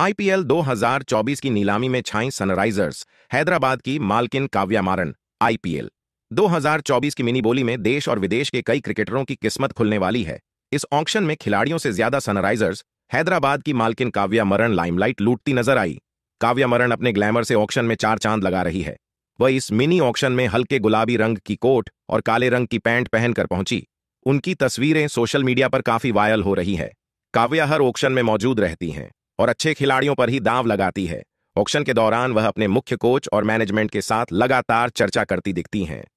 IPL 2024 की नीलामी में छाई सनराइजर्स हैदराबाद की मालकिन काव्या मारन आईपीएल 2024 की मिनी बोली में देश और विदेश के कई क्रिकेटरों की किस्मत खुलने वाली है इस ऑक्शन में खिलाड़ियों से ज्यादा सनराइजर्स हैदराबाद की मालकिन काव्या मरण लाइमलाइट लूटती नजर आई काव्या मरण अपने ग्लैमर से ऑक्शन में चार चांद लगा रही है वह इस मिनी ऑक्शन में हल्के गुलाबी रंग की कोट और काले रंग की पैंट पहनकर पहुंची उनकी तस्वीरें सोशल मीडिया पर काफी वायरल हो रही है काव्या हर ऑक्शन में मौजूद रहती हैं और अच्छे खिलाड़ियों पर ही दांव लगाती है ऑक्शन के दौरान वह अपने मुख्य कोच और मैनेजमेंट के साथ लगातार चर्चा करती दिखती हैं